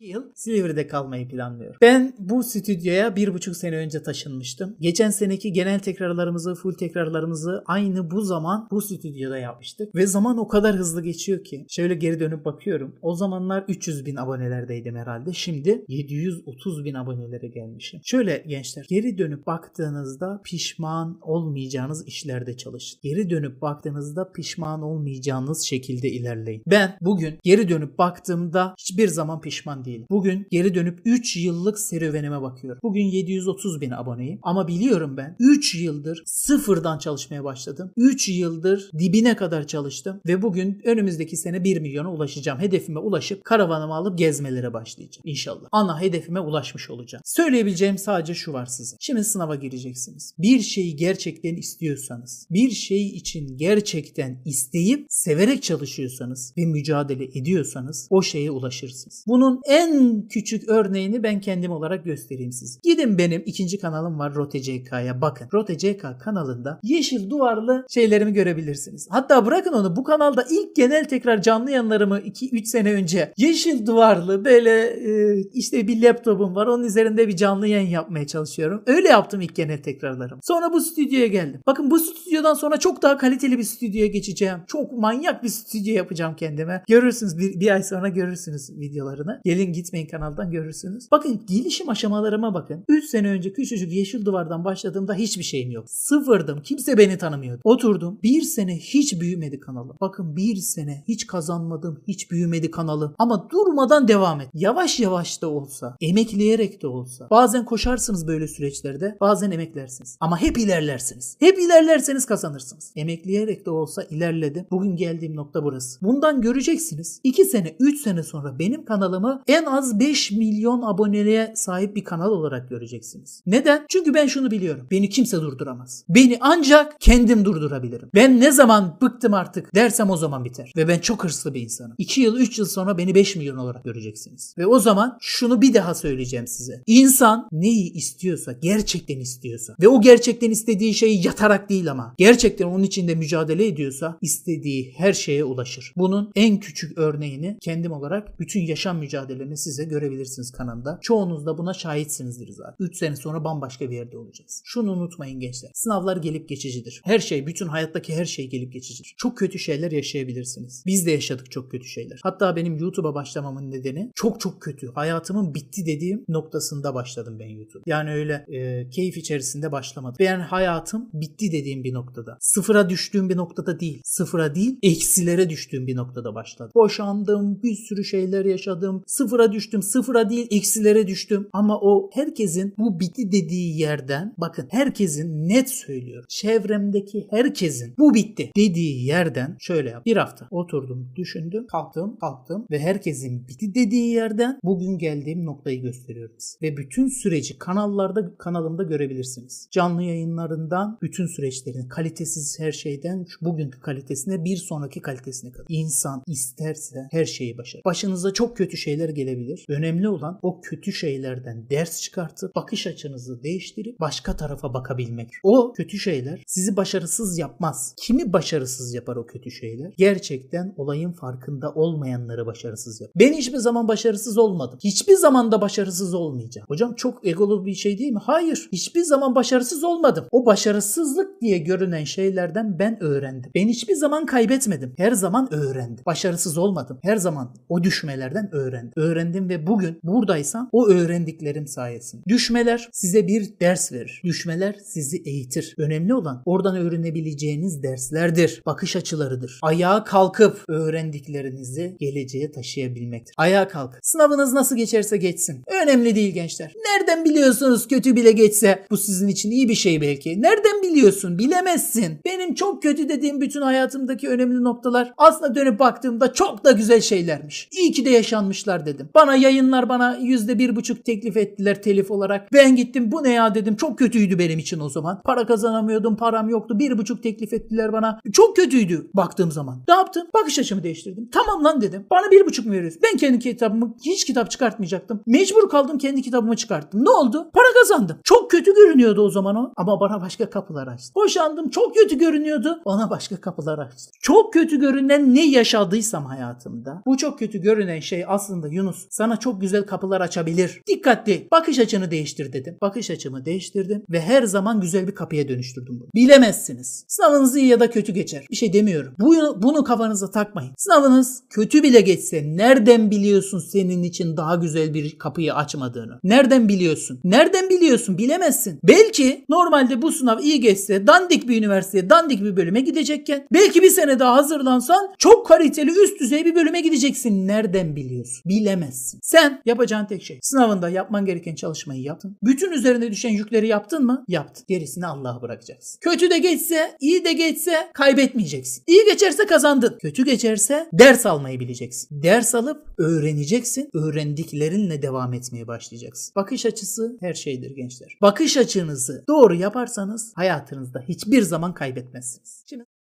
yıl Silivri'de kalmayı planlıyorum. Ben bu stüdyoya bir buçuk sene önce taşınmıştım. Geçen seneki genel tekrarlarımızı, full tekrarlarımızı aynı bu zaman bu stüdyoda yapmıştık. Ve zaman o kadar hızlı geçiyor ki. Şöyle geri dönüp bakıyorum. O zamanlar 300 bin abonelerdeydim herhalde. Şimdi 730 bin abonelere gelmişim. Şöyle gençler geri dönüp baktığınızda pişman olmayacağınız işlerde çalışın. Geri dönüp baktığınızda pişman olmayacağınız şekilde ilerleyin. Ben bugün geri dönüp baktığımda hiçbir zaman pişman değilim değil. Bugün geri dönüp 3 yıllık serüvenime bakıyorum. Bugün 730 bin aboneyim ama biliyorum ben 3 yıldır sıfırdan çalışmaya başladım. 3 yıldır dibine kadar çalıştım ve bugün önümüzdeki sene 1 milyona ulaşacağım. Hedefime ulaşıp karavanımı alıp gezmelere başlayacağım inşallah. Ana hedefime ulaşmış olacağım. Söyleyebileceğim sadece şu var size. Şimdi sınava gireceksiniz. Bir şeyi gerçekten istiyorsanız, bir şey için gerçekten isteyip severek çalışıyorsanız ve mücadele ediyorsanız o şeye ulaşırsınız. Bunun en en küçük örneğini ben kendim olarak göstereyim size. Gidin benim ikinci kanalım var RoteCK'ya bakın. RoteCK kanalında yeşil duvarlı şeylerimi görebilirsiniz. Hatta bırakın onu bu kanalda ilk genel tekrar canlı yanlarımı 2-3 sene önce yeşil duvarlı böyle e, işte bir laptopum var onun üzerinde bir canlı yayın yapmaya çalışıyorum. Öyle yaptım ilk genel tekrarlarım. Sonra bu stüdyoya geldim. Bakın bu stüdyodan sonra çok daha kaliteli bir stüdyoya geçeceğim. Çok manyak bir stüdyo yapacağım kendime. Görürsünüz bir, bir ay sonra görürsünüz videolarını. Gelin Bakın gitmeyin kanaldan görürsünüz. Bakın gelişim aşamalarıma bakın. 3 sene önce küçücük yeşil duvardan başladığımda hiçbir şeyim yok. Sıfırdım. Kimse beni tanımıyordu. Oturdum. Bir sene hiç büyümedi kanalım. Bakın bir sene hiç kazanmadım. Hiç büyümedi kanalı. Ama durmadan devam et. Yavaş yavaş da olsa. Emekleyerek de olsa. Bazen koşarsınız böyle süreçlerde. Bazen emeklersiniz. Ama hep ilerlersiniz. Hep ilerlerseniz kazanırsınız. Emekleyerek de olsa ilerledim. Bugün geldiğim nokta burası. Bundan göreceksiniz. 2 sene 3 sene sonra benim kanalımı en en az 5 milyon aboneliğe sahip bir kanal olarak göreceksiniz. Neden? Çünkü ben şunu biliyorum. Beni kimse durduramaz. Beni ancak kendim durdurabilirim. Ben ne zaman bıktım artık dersem o zaman biter. Ve ben çok hırslı bir insanım. 2 yıl 3 yıl sonra beni 5 milyon olarak göreceksiniz. Ve o zaman şunu bir daha söyleyeceğim size. İnsan neyi istiyorsa gerçekten istiyorsa ve o gerçekten istediği şeyi yatarak değil ama gerçekten onun içinde mücadele ediyorsa istediği her şeye ulaşır. Bunun en küçük örneğini kendim olarak bütün yaşam mücadelemi hallerini size görebilirsiniz kanalda. Çoğunuz da buna şahitsinizdir zaten. 3 sene sonra bambaşka bir yerde olacağız. Şunu unutmayın gençler. Sınavlar gelip geçicidir. Her şey, bütün hayattaki her şey gelip geçicidir. Çok kötü şeyler yaşayabilirsiniz. Biz de yaşadık çok kötü şeyler. Hatta benim YouTube'a başlamamın nedeni çok çok kötü. Hayatımın bitti dediğim noktasında başladım ben YouTube. Yani öyle e, keyif içerisinde başlamadım. Ben hayatım bitti dediğim bir noktada. Sıfıra düştüğüm bir noktada değil. Sıfıra değil, eksilere düştüğüm bir noktada başladım. Boşandım, bir sürü şeyler yaşadım. Sıfır sıfıra düştüm. Sıfıra değil eksilere düştüm. Ama o herkesin bu bitti dediği yerden bakın herkesin net söylüyorum. Çevremdeki herkesin bu bitti dediği yerden şöyle yap. Bir hafta oturdum düşündüm kalktım kalktım ve herkesin bitti dediği yerden bugün geldiğim noktayı gösteriyoruz Ve bütün süreci kanallarda kanalımda görebilirsiniz. Canlı yayınlarından bütün süreçlerin kalitesiz her şeyden şu bugünkü kalitesine bir sonraki kalitesine kadar. İnsan isterse her şeyi başarır. Başınıza çok kötü şeyler gelebilir. Önemli olan o kötü şeylerden ders çıkartıp bakış açınızı değiştirip başka tarafa bakabilmek. O kötü şeyler sizi başarısız yapmaz. Kimi başarısız yapar o kötü şeyler? Gerçekten olayın farkında olmayanları başarısız yapar. Ben hiçbir zaman başarısız olmadım. Hiçbir zaman da başarısız olmayacağım. Hocam çok egolu bir şey değil mi? Hayır. Hiçbir zaman başarısız olmadım. O başarısızlık diye görünen şeylerden ben öğrendim. Ben hiçbir zaman kaybetmedim. Her zaman öğrendim. Başarısız olmadım. Her zaman o düşmelerden öğrendim. öğrendim öğrendim ve bugün buradaysam o öğrendiklerim sayesinde. Düşmeler size bir ders verir. Düşmeler sizi eğitir. Önemli olan oradan öğrenebileceğiniz derslerdir, bakış açılarıdır. Ayağa kalkıp öğrendiklerinizi geleceğe taşıyabilmektir. Ayağa kalk. Sınavınız nasıl geçerse geçsin. Önemli değil gençler. Nereden biliyorsunuz kötü bile geçse? Bu sizin için iyi bir şey belki. Nereden biliyorsun? Bilemezsin. Benim çok kötü dediğim bütün hayatımdaki önemli noktalar aslında dönüp baktığımda çok da güzel şeylermiş. İyi ki de yaşanmışlar dedim söyledim. Bana yayınlar bana yüzde bir buçuk teklif ettiler telif olarak. Ben gittim bu ne ya dedim. Çok kötüydü benim için o zaman. Para kazanamıyordum param yoktu. Bir buçuk teklif ettiler bana. Çok kötüydü baktığım zaman. Ne yaptım? Bakış açımı değiştirdim. Tamam lan dedim. Bana bir buçuk mu veriyorsun? Ben kendi kitabımı hiç kitap çıkartmayacaktım. Mecbur kaldım kendi kitabımı çıkarttım. Ne oldu? Para kazandım. Çok kötü görünüyordu o zaman o. Ama bana başka kapılar açtı. Boşandım. Çok kötü görünüyordu. Bana başka kapılar açtı. Çok kötü görünen ne yaşadıysam hayatımda. Bu çok kötü görünen şey aslında Yunus Yunus sana çok güzel kapılar açabilir. Dikkatli bakış açını değiştir dedim. Bakış açımı değiştirdim ve her zaman güzel bir kapıya dönüştürdüm bunu. Bilemezsiniz. Sınavınız iyi ya da kötü geçer. Bir şey demiyorum. Bunu, bunu kafanıza takmayın. Sınavınız kötü bile geçse nereden biliyorsun senin için daha güzel bir kapıyı açmadığını? Nereden biliyorsun? Nereden biliyorsun? Bilemezsin. Belki normalde bu sınav iyi geçse dandik bir üniversiteye, dandik bir bölüme gidecekken belki bir sene daha hazırlansan çok kaliteli üst düzey bir bölüme gideceksin. Nereden biliyorsun? Bilemezsin edemezsin. Sen yapacağın tek şey sınavında yapman gereken çalışmayı yaptın. Bütün üzerine düşen yükleri yaptın mı? Yaptın. Gerisini Allah'a bırakacaksın. Kötü de geçse, iyi de geçse kaybetmeyeceksin. İyi geçerse kazandın. Kötü geçerse ders almayı bileceksin. Ders alıp öğreneceksin. Öğrendiklerinle devam etmeye başlayacaksın. Bakış açısı her şeydir gençler. Bakış açınızı doğru yaparsanız hayatınızda hiçbir zaman kaybetmezsiniz. Şimdi